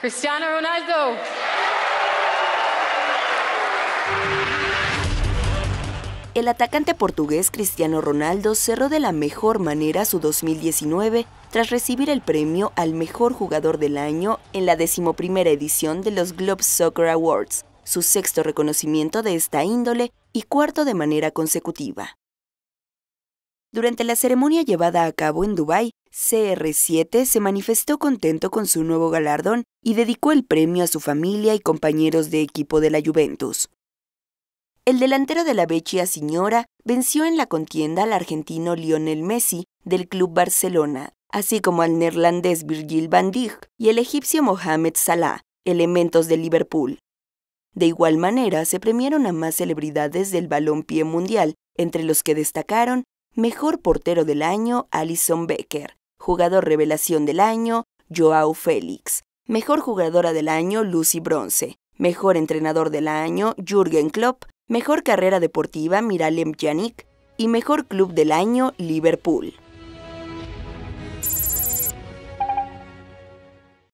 Cristiano Ronaldo. El atacante portugués Cristiano Ronaldo cerró de la mejor manera su 2019 tras recibir el premio al mejor jugador del año en la decimoprimera edición de los Globe Soccer Awards, su sexto reconocimiento de esta índole y cuarto de manera consecutiva. Durante la ceremonia llevada a cabo en Dubái, CR7 se manifestó contento con su nuevo galardón y dedicó el premio a su familia y compañeros de equipo de la Juventus. El delantero de la Vecchia Signora venció en la contienda al argentino Lionel Messi del Club Barcelona, así como al neerlandés Virgil van Dijk y el egipcio Mohamed Salah, elementos de Liverpool. De igual manera, se premiaron a más celebridades del pie mundial, entre los que destacaron Mejor portero del año Alison Becker, Jugador Revelación del Año, Joao Félix. Mejor Jugadora del Año, Lucy Bronce. Mejor Entrenador del Año, Jürgen Klopp. Mejor Carrera Deportiva, Miralem Pjanic. Y Mejor Club del Año, Liverpool.